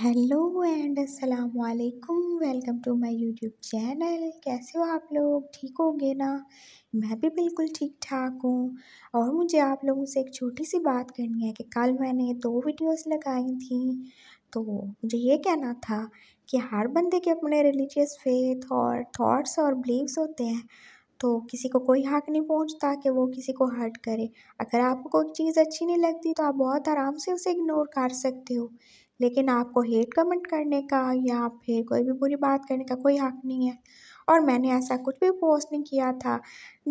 hello and अस्सलाम वालेकुम welcome to my YouTube channel कैसे हो आप लोग ठीक होंगे ना मैं भी बिल्कुल ठीक ठाक हूँ और मुझे आप लोगों से एक छोटी सी बात करनी है कि कल मैंने दो वीडियोस लगाई थी तो मुझे ये कहना था कि हर बंदे के अपने रिलीजियस फेथ और थॉट्स और बिलीव्स होते हैं तो किसी को कोई हक नहीं पहुंचता कि वो किसी को हर्ट करे अगर आपको कोई चीज़ अच्छी नहीं लगती तो आप बहुत आराम से उसे इग्नोर कर सकते हो लेकिन आपको हेट कमेंट करने का या फिर कोई भी बुरी बात करने का कोई हक नहीं है और मैंने ऐसा कुछ भी पोस्ट नहीं किया था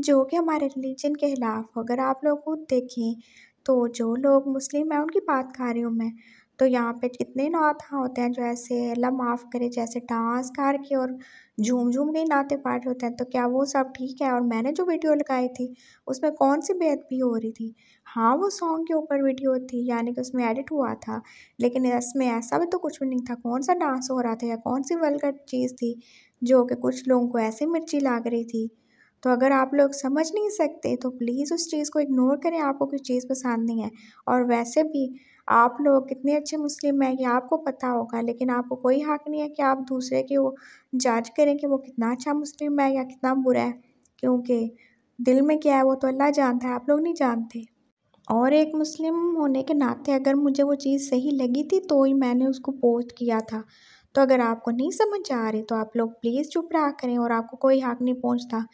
जो कि हमारे रिलीजन के ख़िलाफ़ अगर आप लोग खुद देखें तो जो लोग मुस्लिम हैं उनकी बात कर रही हूँ मैं तो यहाँ पे इतने नौथा हाँ होते हैं जो ऐसे अल्लाह माफ़ करे जैसे डांस कार के और झूम झूम के नाते पाठ होते हैं तो क्या वो सब ठीक है और मैंने जो वीडियो लगाई थी उसमें कौन सी बेदबी हो रही थी हाँ वो सॉन्ग के ऊपर वीडियो थी यानी कि उसमें एडिट हुआ था लेकिन इसमें ऐसा भी तो कुछ भी नहीं था कौन सा डांस हो रहा था या कौन सी वलगर चीज़ थी जो कि कुछ लोगों को ऐसी मिर्ची लाग रही थी तो अगर आप लोग समझ नहीं सकते तो प्लीज़ उस चीज़ को इग्नोर करें आपको कोई चीज़ पसंद नहीं है और वैसे भी आप लोग कितने अच्छे मुस्लिम हैं ये आपको पता होगा लेकिन आपको कोई हक नहीं है कि आप दूसरे की वो जज करें कि वो कितना अच्छा मुस्लिम है या कितना बुरा है क्योंकि दिल में क्या है वो तो अल्लाह जानता है आप लोग नहीं जानते और एक मुस्लिम होने के नाते अगर मुझे वो चीज़ सही लगी थी तो ही मैंने उसको पोस्ट किया था तो अगर आपको नहीं समझ आ रही तो आप लोग प्लीज़ चुप रहा करें और आपको कोई हक नहीं पहुँचता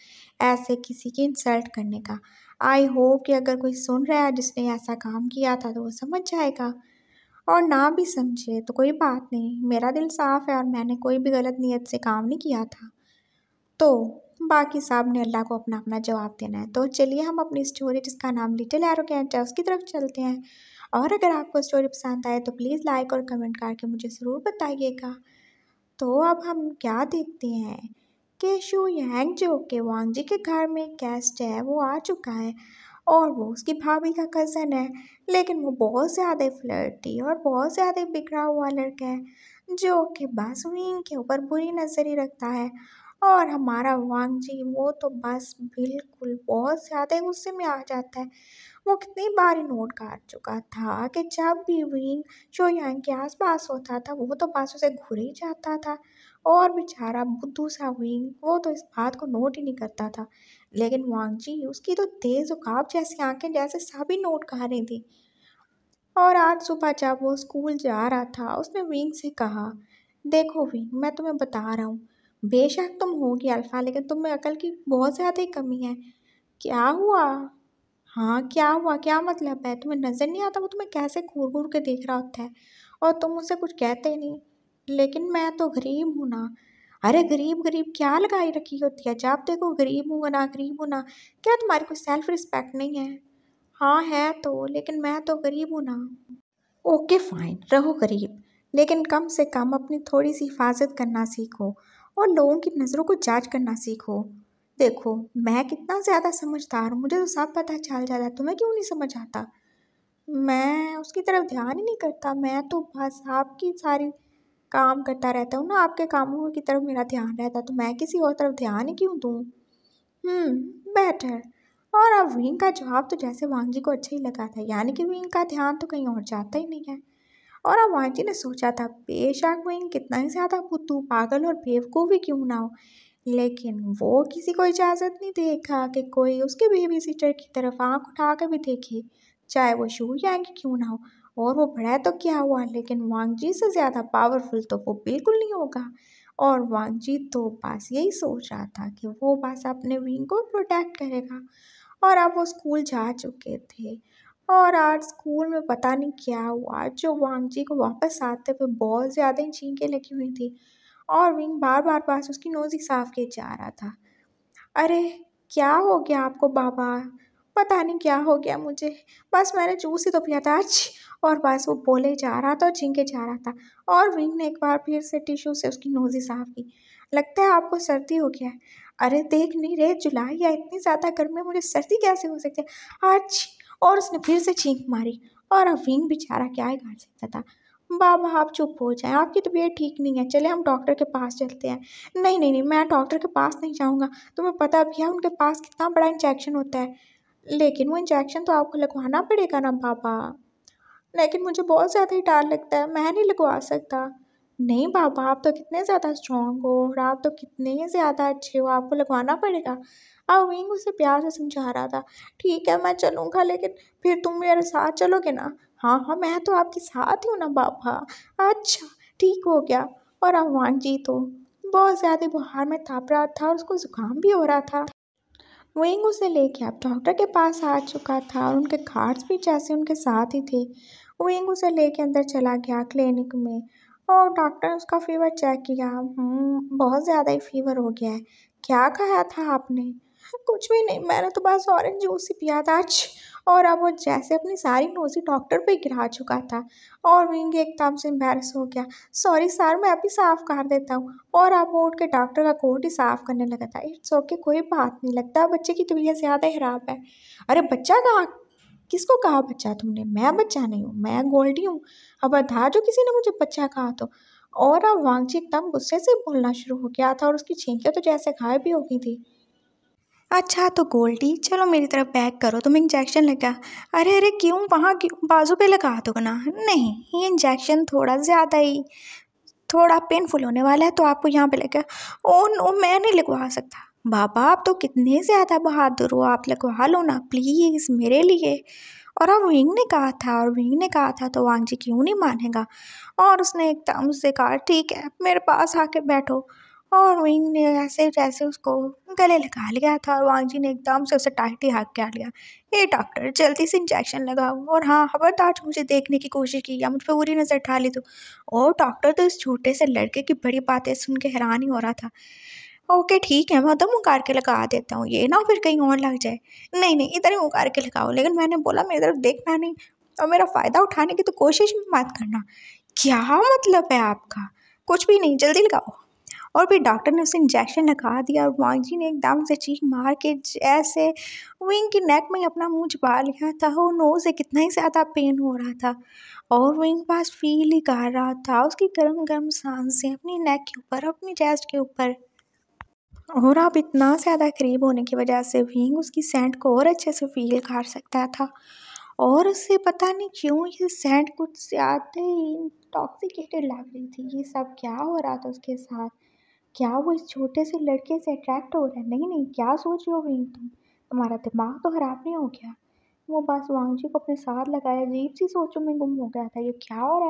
ऐसे किसी की इंसल्ट करने का आई होप कि अगर कोई सुन रहा है जिसने ऐसा काम किया था तो वो समझ जाएगा और ना भी समझे तो कोई बात नहीं मेरा दिल साफ़ है और मैंने कोई भी गलत नीयत से काम नहीं किया था तो बाकी साहब ने अल्लाह को अपना अपना जवाब देना है तो चलिए हम अपनी स्टोरी जिसका नाम लिटिल कैंट है उसकी तरफ चलते हैं और अगर आपको स्टोरी पसंद आए तो प्लीज़ लाइक और कमेंट करके मुझे ज़रूर बताइएगा तो अब हम क्या देखते हैं केशु यांग जो के वांगजी जी के घर में गेस्ट है वो आ चुका है और वो उसकी भाभी का कज़न है लेकिन वो बहुत ज़्यादा फ्लर्टी और बहुत ज़्यादा बिगड़ा हुआ लड़का है जो कि बस विंग के ऊपर बुरी नज़र ही रखता है और हमारा वांग जी वो तो बस बिल्कुल बहुत ज़्यादा गुस्से में आ जाता है वो कितनी बार नोट कर चुका था कि जब भी विंग यांग के आसपास होता था वो तो बस उसे घूर ही जाता था और बेचारा बुद्धू सा हुई वो तो इस बात को नोट ही नहीं करता था लेकिन वांगजी उसकी तो तेज़ उकाब जैसी आंखें जैसे सभी नोट कर रही थी और आज सुबह जब वो स्कूल जा रहा था उसने विंग से कहा देखो विंग मैं तुम्हें बता रहा हूँ बेशक तुम होगी अल्फ़ा लेकिन तुम्हें अकल की बहुत ज़्यादा ही कमी है क्या हुआ हाँ क्या हुआ क्या मतलब है तुम्हें नज़र नहीं आता वो तुम्हें कैसे घूर घूर के देख रहा होता है और तुम उसे कुछ कहते नहीं लेकिन मैं तो गरीब हूँ ना अरे गरीब गरीब क्या लगाई रखी होती है जब देखो गरीब हूँ ना गरीब हूँ ना क्या तुम्हारी कोई सेल्फ रिस्पेक्ट नहीं है हाँ है तो लेकिन मैं तो गरीब हूँ ना ओके फाइन रहो गरीब लेकिन कम से कम अपनी थोड़ी सी हिफाजत करना सीखो और लोगों की नज़रों को जाँच करना सीखो देखो मैं कितना ज़्यादा समझदार हूँ मुझे तो सब पता चल जाता है तुम्हें क्यों नहीं समझ आता मैं उसकी तरफ ध्यान ही नहीं करता मैं तो बस आपकी सारी काम करता रहता हूँ ना आपके कामों की तरफ मेरा ध्यान रहता तो मैं किसी और तरफ ध्यान ही क्यों दूँ हम्म, बेटर और अब विंग का जवाब तो जैसे वांगजी को अच्छा ही लगा था यानी कि विंग का ध्यान तो कहीं और जाता ही नहीं है और अब वांगजी ने सोचा था बेशक विंग कितना ही ज़्यादा बुद्धू पागल और बेवकूफी क्यों ना हो लेकिन वो किसी को इजाज़त नहीं देखा कि कोई उसके बेबी सीटर की तरफ आँख उठा कर भी देखे चाहे वो शू जाएंगे क्यों ना हो और वो बड़ा तो क्या हुआ लेकिन वांग जी से ज़्यादा पावरफुल तो वो बिल्कुल नहीं होगा और वांगजी तो बस यही सोच रहा था कि वो बस अपने विंग को प्रोटेक्ट करेगा और अब वो स्कूल जा चुके थे और आज स्कूल में पता नहीं क्या हुआ जो जी को वापस आते हुए बहुत ज़्यादा ही छींकें लगी हुई थी और विंग बार बार पास उसकी नोज़ ही साफ किए जा रहा था अरे क्या हो गया आपको बाबा पता नहीं क्या हो गया मुझे बस मैंने जूस ही तो पिया था आज और बस वो बोले जा रहा था और झिंके जा रहा था और विंग ने एक बार फिर से टिश्यू से उसकी नोजी साफ की लगता है आपको सर्दी हो गया है अरे देख नहीं रे जुलाई या इतनी ज़्यादा गर्मी मुझे सर्दी कैसे हो सकती है आज और उसने फिर से छींक मारी और अब विंग बेचारा क्या ही कर सकता था बाबा आप चुप हो जाएं आपकी तबीयत ठीक नहीं है चले हम डॉक्टर के पास चलते हैं नहीं नहीं नहीं मैं डॉक्टर के पास नहीं जाऊँगा तुम्हें पता भी है उनके पास कितना बड़ा इंजेक्शन होता है लेकिन वो इंजेक्शन तो आपको लगवाना पड़ेगा ना पापा लेकिन मुझे बहुत ज़्यादा ही डर लगता है मैं नहीं लगवा सकता नहीं पापा आप तो कितने ज़्यादा स्ट्रॉन्ग हो और आप तो कितने ही ज़्यादा अच्छे हो आपको लगवाना पड़ेगा अविंग उसे प्यार से समझा रहा था ठीक है मैं चलूँगा लेकिन फिर तुम मेरे साथ चलोगे ना हाँ हाँ मैं तो आपके साथ ही हूँ ना पापा अच्छा ठीक हो गया और अवान जी तो बहुत ज़्यादा बुहार में ताप रहा था और उसको ज़ुकाम भी हो रहा था वहीं उसे लेके अब डॉक्टर के पास आ चुका था और उनके कार्ड्स भी जैसे उनके साथ ही थे विंग उसे लेके अंदर चला गया क्लिनिक में और डॉक्टर ने उसका फीवर चेक किया हम्म, बहुत ज़्यादा ही फीवर हो गया है क्या खाया था आपने कुछ भी नहीं मैंने तो बस ऑरेंज जूस ही पिया था आज और अब वो जैसे अपनी सारी नोजी डॉक्टर पे गिरा चुका था और विंग एकदम से एम्बेरस हो गया सॉरी सर मैं अभी साफ़ कर देता हूँ और अब वो उठ के डॉक्टर का कोट ही साफ़ करने लगा था इट्स ओके कोई बात नहीं लगता बच्चे की तबीयत ज़्यादा खराब है अरे बच्चा कहाँ किसको कहा बच्चा तुमने मैं बच्चा नहीं हूँ मैं गोल्डी हूँ अब आधार जो किसी ने मुझे बच्चा कहा तो और अब वांगची एकदम गुस्से से बोलना शुरू हो गया था और उसकी छींकें तो जैसे गायब भी हो गई थी अच्छा तो गोल्डी चलो मेरी तरफ पैक करो तुम इंजेक्शन लगा अरे अरे क्यों वहाँ क्यों बाजू पे लगा दो तो ना नहीं ये इंजेक्शन थोड़ा ज़्यादा ही थोड़ा पेनफुल होने वाला है तो आपको यहाँ पे लगा ओ नो मैं नहीं लगवा सकता बाबा आप तो कितने ज़्यादा बहादुर हो आप लगवा लो ना प्लीज़ मेरे लिए और अब विंग ने कहा था और विंग ने कहा था तो वांग जी क्यों नहीं मानेगा और उसने एकदम से कहा ठीक है मेरे पास आके बैठो और मीन ने ऐसे जैसे उसको गले लगा लिया था और वांग ने एकदम से उसे टाइटी हक कर लिया ए डॉक्टर जल्दी से इंजेक्शन लगाओ और हाँ खबरदार मुझे देखने की कोशिश की या मुझ पर बुरी नज़र ठा ली तो और डॉक्टर तो इस छोटे से लड़के की बड़ी बातें सुन के हैरान ही हो रहा था ओके ठीक है मैं तो मुकार के लगा देता हूँ ये ना फिर कहीं और लग जाए नहीं नहीं इधर ही मुकार के लगाओ लेकिन मैंने बोला मैं इधर देखना नहीं और मेरा फ़ायदा उठाने की तो कोशिश मत करना क्या मतलब है आपका कुछ भी नहीं जल्दी लगाओ और फिर डॉक्टर ने उसे इंजेक्शन लगा दिया और जी ने एकदम से चीख मार के जैसे विंग की नेक में अपना मुँह छुपा लिया था वो नो से कितना ही ज़्यादा पेन हो रहा था और विंग पास फील ही कर रहा था उसकी गर्म गर्म सांसें अपनी नेक के ऊपर अपनी चेस्ट के ऊपर और अब इतना ज़्यादा करीब होने की वजह से विंग उसकी सेंट को और अच्छे से फील कर सकता था और उसे पता नहीं क्यों ये सेंट कुछ ज़्यादा ही टॉक्सिकेटेड लग रही थी ये सब क्या हो रहा था उसके साथ क्या वो इस छोटे से लड़के से अट्रैक्ट हो रहा है नहीं नहीं क्या सोच रही हो रही तुम तुम्हारा दिमाग तो ख़राब नहीं हो गया वो बस वांग जी को अपने साथ लगाया अजीब सी सोचों में गुम हो गया था ये क्या हो रहा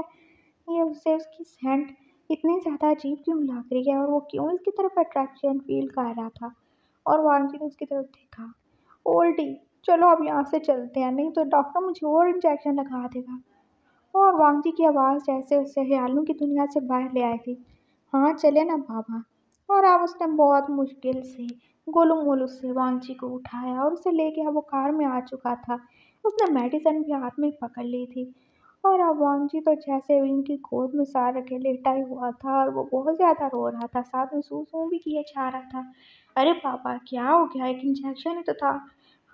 है ये उससे उसकी सेंट इतनी ज़्यादा अजीब क्यों लग रही है और वो क्यों इसकी तरफ अट्रैक्शन फील कर रहा था और वांग जी ने उसकी तरफ देखा ओल्डी चलो अब यहाँ से चलते हैं नहीं तो डॉक्टर मुझे और इंजेक्शन लगा देगा और वांग जी की आवाज़ जैसे उसे ख्यालों की दुनिया से बाहर ले आई थी हाँ चले ना बाबा और अब उसने बहुत मुश्किल से गोलू मोलू से वांछी को उठाया और उसे ले गया वो कार में आ चुका था उसने मेडिसिन भी हाथ में पकड़ ली थी और अब वांछी तो जैसे उनकी गोद में सार रखे लेटा ही हुआ था और वो बहुत ज़्यादा रो रहा था साथ में सू भी किया जा रहा था अरे पापा क्या हो गया एक इंजेक्शन ही तो था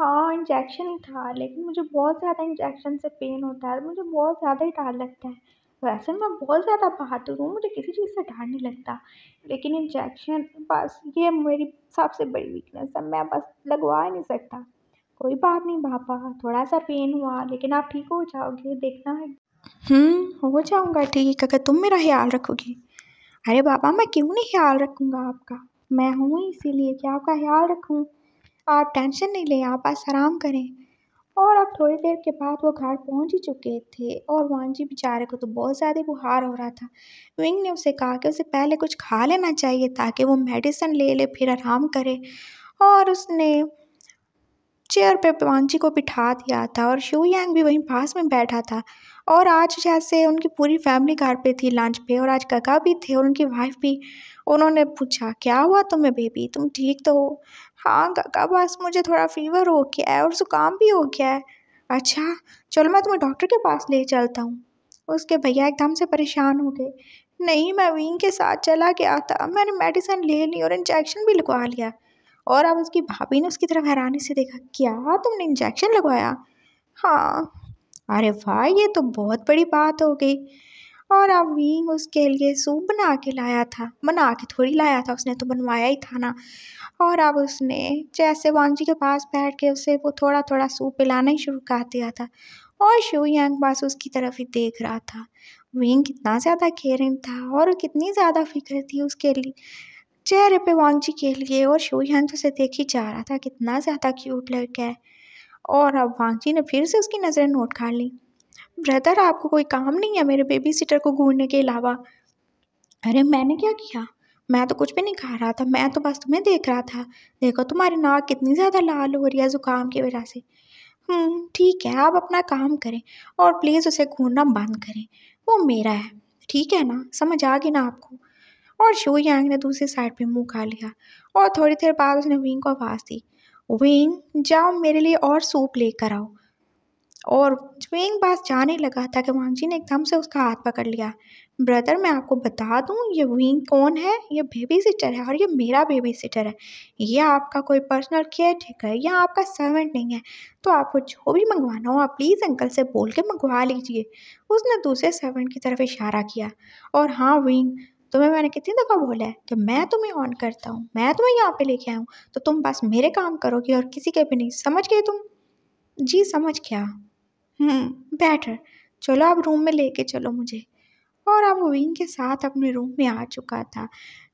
हाँ इंजेक्शन ही था लेकिन मुझे बहुत ज़्यादा इंजेक्शन से पेन होता है मुझे बहुत ज़्यादा ही डर लगता है वैसे मैं बहुत ज़्यादा बहादुर हूँ मुझे किसी चीज़ से डर नहीं लगता लेकिन इंजेक्शन बस ये मेरी सबसे बड़ी वीकनेस है मैं बस लगवा ही नहीं सकता कोई बात नहीं पापा थोड़ा सा पेन हुआ लेकिन आप ठीक हो जाओगे देखना है हम्म, हो जाऊँगा ठीक अगर तुम मेरा ख्याल रखोगे अरे बाबा मैं क्यों नहीं ख्याल रखूँगा आपका मैं हूँ इसीलिए कि आपका ख्याल रखूँ आप टेंशन नहीं लें आप बस आराम करें और अब थोड़ी देर के बाद वो घर पहुंच ही चुके थे और वानजी बेचारे को तो बहुत ज़्यादा बुखार हो रहा था विंग ने उसे कहा कि उसे पहले कुछ खा लेना चाहिए ताकि वो मेडिसिन ले ले फिर आराम करे और उसने चेयर पे वानजी को बिठा दिया था और शू यांग भी वहीं पास में बैठा था और आज जैसे उनकी पूरी फैमिली घर पे थी लंच पे और आज काका भी थे और उनकी वाइफ भी उन्होंने पूछा क्या हुआ तुम्हें बेबी तुम ठीक तो हो हाँ काका बस मुझे थोड़ा फीवर हो गया है और ज़ुकाम भी हो गया है अच्छा चलो मैं तुम्हें डॉक्टर के पास ले चलता हूँ उसके भैया एकदम से परेशान हो गए नहीं मैं वीन के साथ चला गया था मैंने मेडिसिन ले ली और इंजेक्शन भी लगवा लिया और अब उसकी भाभी ने उसकी तरफ हैरानी से देखा क्या तुमने इंजेक्शन लगवाया हाँ अरे वाह ये तो बहुत बड़ी बात हो गई और अब वींग उसके लिए सूप बना के लाया था बना के थोड़ी लाया था उसने तो बनवाया ही था ना और अब उसने जैसे वांगजी के पास बैठ के उसे वो थोड़ा थोड़ा सूप पिलाना ही शुरू कर दिया था और शिव यंग बस उसकी तरफ ही देख रहा था विंग कितना ज़्यादा केयरिंग था और कितनी ज़्यादा फिक्र थी उसके लिए चेहरे पे वांगजी के लिए और शिव यंग उसे देख ही जा रहा था कितना ज़्यादा क्यूट लड़का है और अब जी ने फिर से उसकी नज़रें नोट कर ली ब्रदर आपको कोई काम नहीं है मेरे बेबी सिटर को घूरने के अलावा अरे मैंने क्या किया मैं तो कुछ भी नहीं खा रहा था मैं तो बस तुम्हें देख रहा था देखो तुम्हारी नाक कितनी ज़्यादा लाल हो रही है ज़ुकाम की वजह से हम्म, ठीक है आप अपना काम करें और प्लीज़ उसे घूरना बंद करें वो मेरा है ठीक है ना समझ आ गई ना आपको और शो यांग ने दूसरी साइड पे मुंह खा लिया और थोड़ी देर बाद उसने विंग को आवाज़ दी विंग जाओ मेरे लिए और सूप लेकर आओ और स्विंग पास जाने लगा था कि वांग जी ने एकदम से उसका हाथ पकड़ लिया ब्रदर मैं आपको बता दूं ये विंग कौन है ये बेबी सिटर है और ये मेरा बेबी सिटर है ये आपका कोई पर्सनल केयर ठीक है या आपका सर्वेंट नहीं है तो आपको जो भी मंगवाना हो आप प्लीज़ अंकल से बोल के मंगवा लीजिए उसने दूसरे सर्वेंट की तरफ इशारा किया और हाँ विंग तुम्हें मैंने कितनी दफ़ा बोला है कि मैं तुम्हें ऑन करता हूँ मैं तुम्हें यहाँ पर लेके आया हूँ तो तुम बस मेरे काम करोगे और किसी के भी नहीं समझ गए तुम जी समझ गया बैठर हम्म, चलो आप रूम में लेके चलो मुझे और अब विंग के साथ अपने रूम में आ चुका था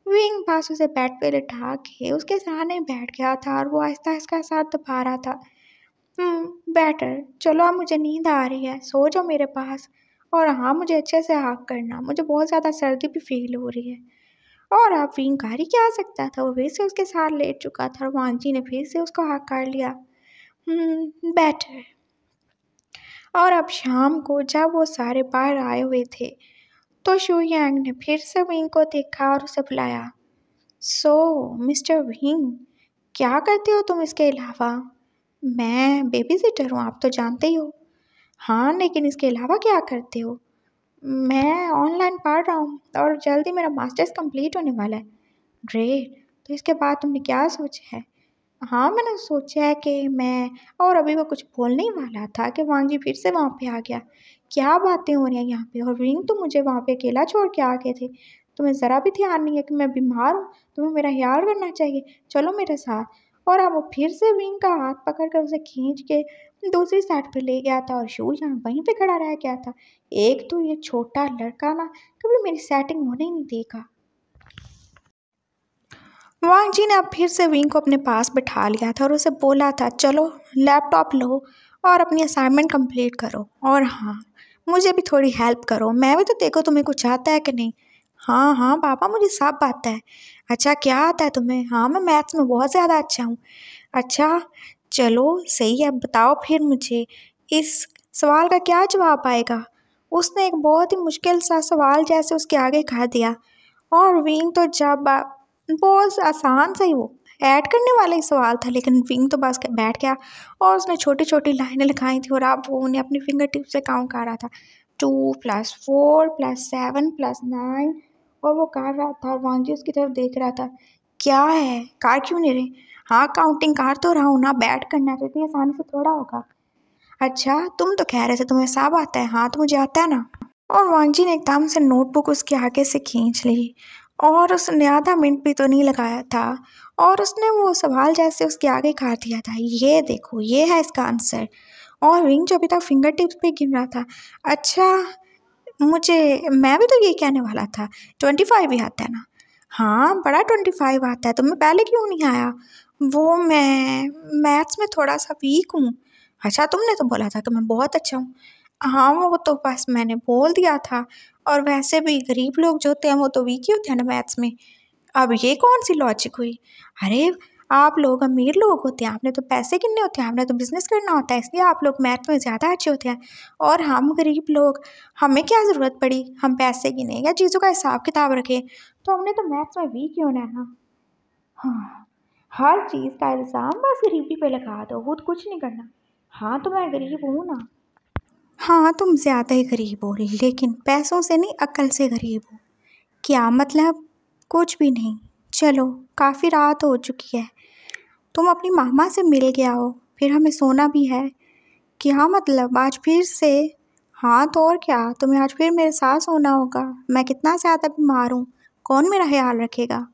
विंग पास उसे बेड पे लिटा के उसके सामने बैठ गया था और वो आहिस्ता आहिस्ता साथ दबा रहा था बैटर हम्म, चलो अब मुझे नींद आ रही है सो जाओ मेरे पास और हाँ मुझे अच्छे से हाक करना मुझे बहुत ज़्यादा सर्दी भी फील हो रही है और अब विंग गाड़ी क्या आ सकता था वो फिर से उसके साथ लेट चुका था और वांग ने फिर से उसको हाक कर लिया बैटर हम्म, और अब शाम को जब वो सारे बाहर आए हुए थे तो शुयांग ने फिर से विंग को देखा और उसे बुलाया सो मिस्टर विंग क्या करते हो तुम इसके अलावा मैं बेबी सिटर हूँ आप तो जानते ही हो हाँ लेकिन इसके अलावा क्या करते हो मैं ऑनलाइन पढ़ रहा हूँ और जल्दी मेरा मास्टर्स कंप्लीट होने वाला है ग्रेट तो इसके बाद तुमने क्या सोचा है हाँ मैंने सोचा है कि मैं और अभी वो कुछ बोलने ही वाला था कि जी फिर से वहाँ पे आ गया क्या बातें हो रही हैं यहाँ पे और रिंग तो मुझे वहाँ पे अकेला छोड़ के आ गए थे तुम्हें ज़रा भी ध्यान नहीं है कि मैं बीमार हूँ तुम्हें मेरा ख्याल करना चाहिए चलो मेरे साथ और अब वो फिर से रिंग का हाथ पकड़ कर उसे खींच के दूसरी साइड पर ले गया था और शू यहाँ वहीं पर खड़ा रह गया था एक तो ये छोटा लड़का ना कभी मेरी सेटिंग होने ही नहीं देखा वांग जी ने अब फिर से विंग को अपने पास बैठा लिया था और उसे बोला था चलो लैपटॉप लो और अपनी असाइनमेंट कंप्लीट करो और हाँ मुझे भी थोड़ी हेल्प करो मैं भी तो देखो तुम्हें कुछ आता है कि नहीं हाँ हाँ पापा मुझे सब आता है अच्छा क्या आता है तुम्हें हाँ मैं मैथ्स में बहुत ज़्यादा अच्छा हूँ अच्छा चलो सही है बताओ फिर मुझे इस सवाल का क्या जवाब आएगा उसने एक बहुत ही मुश्किल सा सवाल जैसे उसके आगे खा दिया और विंग तो जब बहुत आसान सा ही वो ऐड करने वाला ही सवाल था लेकिन विंग तो बस बैठ गया और उसने छोटी छोटी लाइनें लिखाई थी और अब वो उन्हें अपनी फिंगर टिप से काउंट कर रहा था two plus four plus seven plus nine और वो कर रहा था जी उसकी तरफ देख रहा था क्या है कार क्यों नहीं रही हाँ काउंटिंग कार तो रहा हूँ ना बैट करना तो इतनी आसानी से थोड़ा होगा अच्छा तुम तो कह रहे थे तुम्हें सब आता है हाँ तो मुझे आता है ना और वांगजी ने एकदम से नोटबुक उसके आगे से खींच ली और उसने आधा मिनट भी तो नहीं लगाया था और उसने वो सवाल जैसे उसके आगे कर दिया था ये देखो ये है इसका आंसर और रिंग जो अभी तक फिंगर टिप्स पे गिन रहा था अच्छा मुझे मैं भी तो ये कहने वाला था ट्वेंटी फाइव ही आता है ना हाँ बड़ा ट्वेंटी फाइव आता है तो मैं पहले क्यों नहीं आया वो मैं मैथ्स में थोड़ा सा वीक हूँ अच्छा तुमने तो बोला था कि मैं बहुत अच्छा हूँ हाँ वो तो बस मैंने बोल दिया था और वैसे भी गरीब लोग जो होते हैं वो तो वीक ही होते हैं ना मैथ्स में अब ये कौन सी लॉजिक हुई अरे आप लोग अमीर लोग होते हैं आपने तो पैसे गिनने होते हैं आपने तो बिज़नेस करना होता है इसलिए आप लोग मैथ में ज़्यादा अच्छे होते हैं और हम गरीब लोग हमें क्या ज़रूरत पड़ी हम पैसे गिने या चीज़ों का हिसाब किताब रखें तो हमने तो मैथ्स में वीक ही होना है ना हाँ हर चीज़ का इल्ज़ाम बस गरीबी पे लगा दो खुद कुछ नहीं करना हाँ तो मैं गरीब हूँ ना हाँ तुम ज़्यादा ही गरीब हो लेकिन पैसों से नहीं अकल से गरीब हो क्या मतलब कुछ भी नहीं चलो काफ़ी रात हो चुकी है तुम अपनी मामा से मिल गया हो फिर हमें सोना भी है कि हाँ मतलब आज फिर से हाँ तो और क्या तुम्हें आज फिर मेरे साथ सोना होगा मैं कितना ज़्यादा बीमार हूँ कौन मेरा ख्याल रखेगा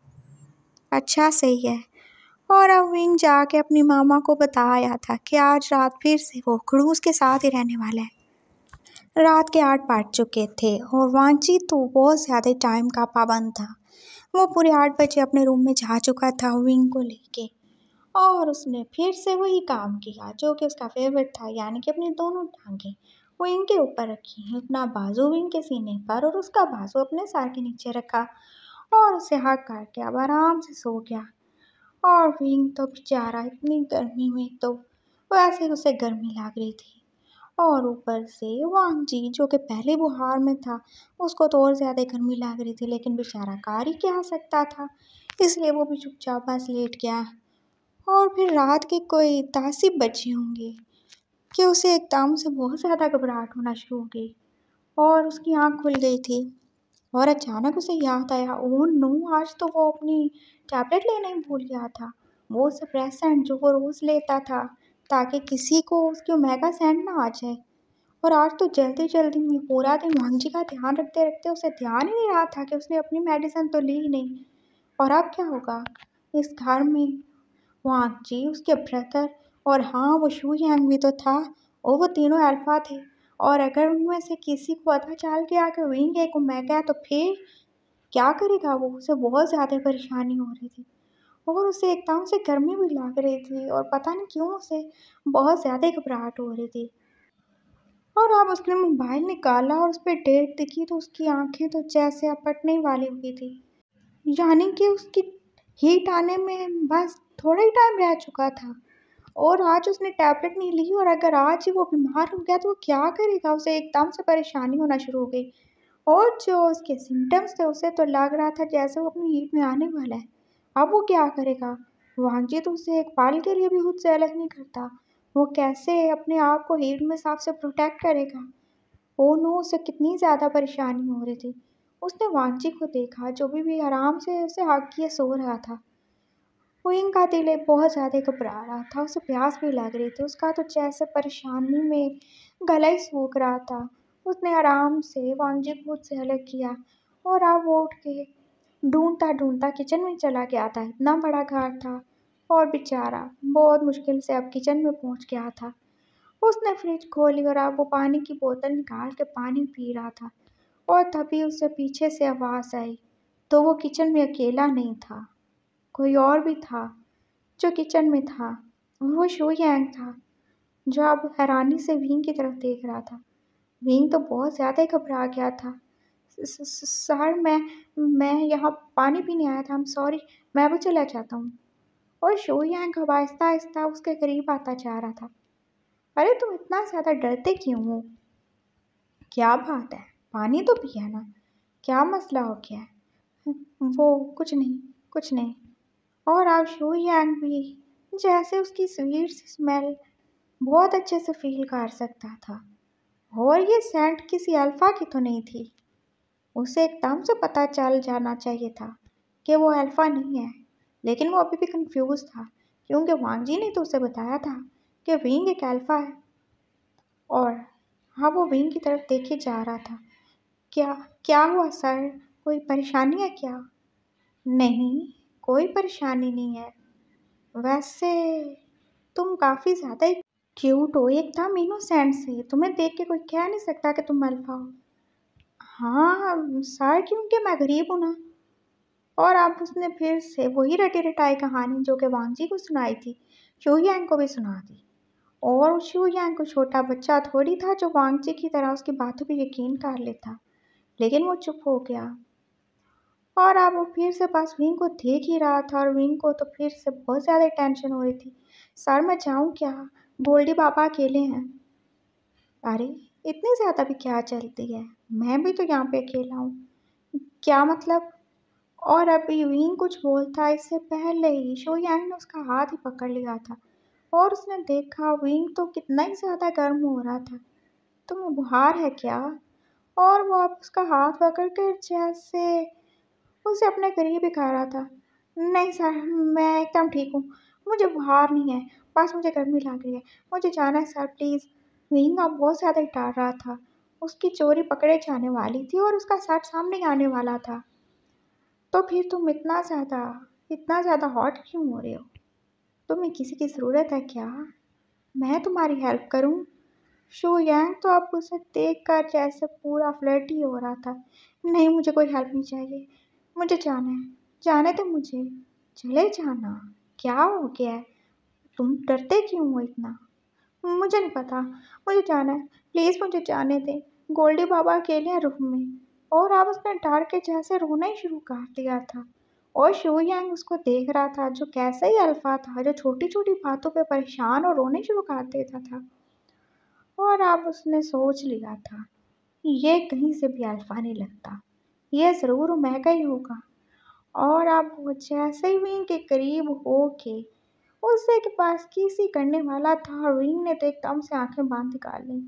अच्छा सही है और अविन जाके अपनी मामा को बताया था कि आज रात फिर से वो खड़ूस के साथ ही रहने वाला है रात के आठ बज चुके थे और वांची तो बहुत ज़्यादा टाइम का पाबंद था वो पूरे आठ बजे अपने रूम में जा चुका था विंग को लेके और उसने फिर से वही काम किया जो कि उसका फेवरेट था यानी कि अपनी दोनों टांगे विंग के ऊपर रखी अपना बाजू विंग के सीने पर और उसका बाजू अपने सर के नीचे रखा और उसे हक करके अब आराम से सो गया और विंग तो बेचारा इतनी गर्मी में तो वैसे उसे गर्मी लग रही थी और ऊपर से जी जो कि पहले बुहार में था उसको तो और ज़्यादा गर्मी लग रही थी लेकिन बेचारा कार ही क्या सकता था इसलिए वो भी चुपचाप बस लेट गया और फिर रात के कोई तासी बची होंगी कि उसे एकदम से बहुत ज़्यादा घबराहट होना शुरू हो गई और उसकी आँख खुल गई थी और अचानक उसे याद आया ओ नो आज तो वो अपनी टैबलेट लेने ही भूल गया था वो सप्रेसेंट जो वो रोज़ लेता था ताकि किसी को उसकी महंगा सेंड ना आ जाए और आज तो जल्दी जल्दी में पूरा दिन मोहन जी का ध्यान रखते रखते उसे ध्यान ही नहीं रहा था कि उसने अपनी मेडिसिन तो ली ही नहीं और अब क्या होगा इस घर में मोहन जी उसके ब्रदर और हाँ वो शू यांग भी तो था और वो तीनों अल्फा थे और अगर उनमें से किसी को पता चल गया कि विंग को मैं गया तो फिर क्या करेगा वो उसे बहुत ज़्यादा परेशानी हो रही थी और उसे एकदम से गर्मी भी लग रही थी और पता नहीं क्यों उसे बहुत ज़्यादा घबराहट हो रही थी और अब उसने मोबाइल निकाला और उस पर डेट दिखी तो उसकी आंखें तो जैसे अपटने वाली हुई थी यानी कि उसकी हीट आने में बस थोड़ा ही टाइम रह चुका था और आज उसने टैबलेट नहीं ली और अगर आज ही वो बीमार हो गया तो वो क्या करेगा उसे एकदम से परेशानी होना शुरू हो गई और जो उसके सिम्टम्स थे उसे तो लग रहा था जैसे वो अपनी हीट में आने वाला है अब वो क्या करेगा वांछित तो उसे एक पाल के लिए भी खुद से अलग नहीं करता वो कैसे अपने आप को हीट में साफ से प्रोटेक्ट करेगा ओ नो उसे कितनी ज़्यादा परेशानी हो रही थी उसने वांची को देखा जो भी, भी आराम से उसे हाँ किए सो रहा था इन का दिल बहुत ज़्यादा घबरा रहा था उसे प्यास भी लग रही थी उसका तो जैसे परेशानी में गला ही सूख रहा था उसने आराम से वांजी को खुद से अलग किया और अब वो उठ के ढूंढता ढूंढता किचन में चला गया था इतना बड़ा घर था और बेचारा बहुत मुश्किल से अब किचन में पहुंच गया था उसने फ्रिज खोली और अब वो पानी की बोतल निकाल के पानी पी रहा था और तभी उसे पीछे से आवाज़ आई तो वो किचन में अकेला नहीं था कोई और भी था जो किचन में था वो शो यंग था जो अब हैरानी से वीन की तरफ देख रहा था वीन तो बहुत ज़्यादा घबरा गया था सर मैं मैं यहाँ पानी पीने आया था आई एम सॉरी मैं भी चला जाता हूँ और शो यहाँ घब आहिस्ता आहिस्ता उसके करीब आता जा रहा था अरे तुम इतना ज़्यादा डरते क्यों हो क्या बात है पानी तो पिया ना क्या मसला हो गया है वो कुछ नहीं कुछ नहीं और आप शो यांग भी जैसे उसकी स्वीट स्मेल बहुत अच्छे से फील कर सकता था और ये सेंट किसी अल्फ़ा की तो नहीं थी उसे एकदम से पता चल जाना चाहिए था कि वो अल्फ़ा नहीं है लेकिन वो अभी भी कंफ्यूज था क्योंकि वांगजी ने तो उसे बताया था कि विंग एक अल्फ़ा है और हाँ वो विंग की तरफ देखे जा रहा था क्या क्या हुआ सर कोई परेशानी है क्या नहीं कोई परेशानी नहीं है वैसे तुम काफ़ी ज़्यादा ही क्यूट हो एकदम इनोसेंट सी तुम्हें देख के कोई कह नहीं सकता कि तुम अल्फ़ा हो हाँ सर क्योंकि मैं गरीब हूँ ना और अब उसने फिर से वही रटी रटाई कहानी जो कि वांगजी को सुनाई थी शू यांग को भी सुना दी और शू यांग को छोटा बच्चा थोड़ी था जो वांगजी की तरह उसकी बातों पर यकीन कर लेता लेकिन वो चुप हो गया और अब वो फिर से बस विंग को देख ही रहा था और विंग को तो फिर से बहुत ज़्यादा टेंशन हो रही थी सर मैं जाऊँ क्या गोल्डी बाबा अकेले हैं अरे इतनी ज़्यादा भी क्या चलती है मैं भी तो यहाँ पे अकेला हूँ क्या मतलब और अभी वीन कुछ बोलता इससे पहले ही शोयान ने उसका हाथ ही पकड़ लिया था और उसने देखा वीन तो कितना ही ज़्यादा गर्म हो रहा था तुम्हें तो बुहार है क्या और वो अब उसका हाथ पकड़ कर जैसे उसे अपने करीब ही खा रहा था नहीं सर मैं एकदम ठीक हूँ मुझे बुहार नहीं है बस मुझे गर्मी लग रही है मुझे जाना है सर प्लीज़ वीन अब बहुत ज़्यादा डर रहा था उसकी चोरी पकड़े जाने वाली थी और उसका सच सामने आने वाला था तो फिर तुम इतना ज़्यादा इतना ज़्यादा हॉट क्यों हो रहे हो तुम्हें किसी की ज़रूरत है क्या मैं तुम्हारी हेल्प करूँ शो यांग तो अब उसे देख कर जैसे पूरा फ्लर्ट ही हो रहा था नहीं मुझे कोई हेल्प नहीं चाहिए मुझे जाना है जाने तो मुझे चले जाना क्या हो गया है तुम डरते क्यों हो इतना मुझे नहीं पता मुझे जाना है प्लीज़ मुझे जाने दें गोल्डी बाबा अकेले रूह में और अब उसने डर के जैसे रोना ही शुरू कर दिया था और शिव यांग उसको देख रहा था जो कैसा ही अल्फा था जो छोटी छोटी बातों पे परेशान और रोने शुरू कर देता था और अब उसने सोच लिया था ये कहीं से भी अल्फा नहीं लगता ये ज़रूर महंगा ही होगा और अब वो जैसे ही विंग के करीब हो के उससे के पास किसी करने वाला था और विंग ने तो एकदम से आंखें बांध निकाल ली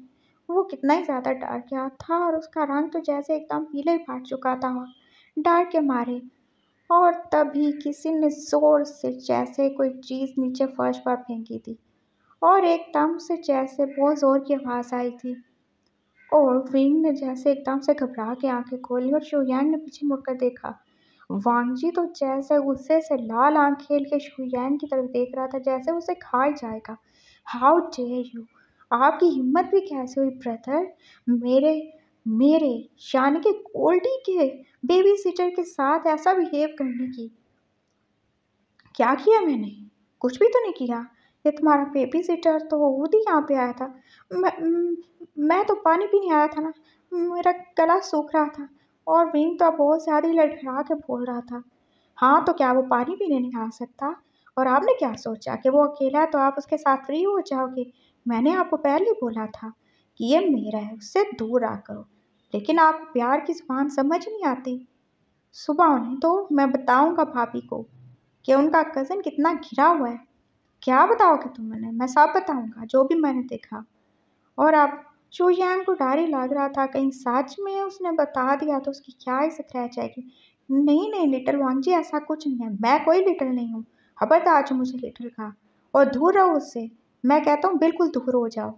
वो कितना ही ज़्यादा डर गया था और उसका रंग तो जैसे एकदम पीले ही फाट चुका था डर के मारे और तभी किसी ने ज़ोर से जैसे कोई चीज़ नीचे फर्श पर फेंकी थी और एकदम से जैसे बहुत ज़ोर की आवाज़ आई थी और विंग ने जैसे एकदम से घबरा के आंखें खोली और शुयान ने पीछे मुड़कर देखा वांगजी तो जैसे गुस्से से लाल आंख खेल के शुयान की तरफ देख रहा था जैसे उसे खा ही जाएगा हाउ डेयर यू आपकी हिम्मत भी कैसे हुई ब्रदर मेरे मेरे यानी कि गोल्डी के बेबी सीटर के साथ ऐसा बिहेव करने की क्या किया मैंने कुछ भी तो नहीं किया ये तुम्हारा बेबी सीटर तो वो खुद ही यहाँ पे आया था मैं मैं तो पानी पीने आया था ना मेरा गला सूख रहा था और विंग तो बहुत ज़्यादा ही लड़खड़ा के बोल रहा था हाँ तो क्या वो पानी पीने नहीं आ सकता और आपने क्या सोचा कि वो अकेला है तो आप उसके साथ फ्री हो जाओगे मैंने आपको पहले बोला था कि ये मेरा है उससे दूर रहा करो लेकिन आप प्यार की जबान समझ नहीं आती सुबह उन्हें तो मैं बताऊंगा भाभी को कि उनका कज़न कितना घिरा हुआ है क्या बताओगे तुम मैंने मैं सब बताऊंगा जो भी मैंने देखा और आप चोयांग को डारी लग रहा था कहीं सच में उसने बता दिया तो उसकी क्या इज्जत रह जाएगी नहीं नहीं लिटल वांग जी ऐसा कुछ नहीं है मैं कोई लिटल नहीं हूँ खबरदार जो मुझे लिटल कहा और दूर रहो उससे मैं कहता हूँ बिल्कुल दूर हो जाओ